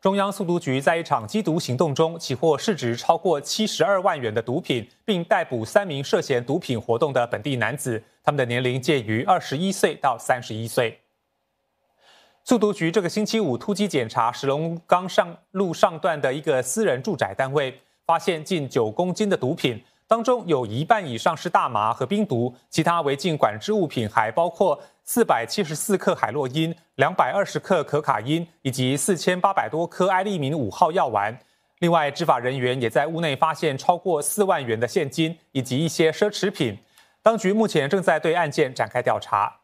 中央速读局在一场缉毒行动中，起获市值超过七十二万元的毒品，并逮捕三名涉嫌毒品活动的本地男子，他们的年龄介于二十一岁到三十一岁。速读局这个星期五突击检查石龙岗上路上段的一个私人住宅单位，发现近九公斤的毒品。当中有一半以上是大麻和冰毒，其他违禁管制物品还包括四百七十四克海洛因、两百二十克可卡因以及四千八百多颗艾利明五号药丸。另外，执法人员也在屋内发现超过四万元的现金以及一些奢侈品。当局目前正在对案件展开调查。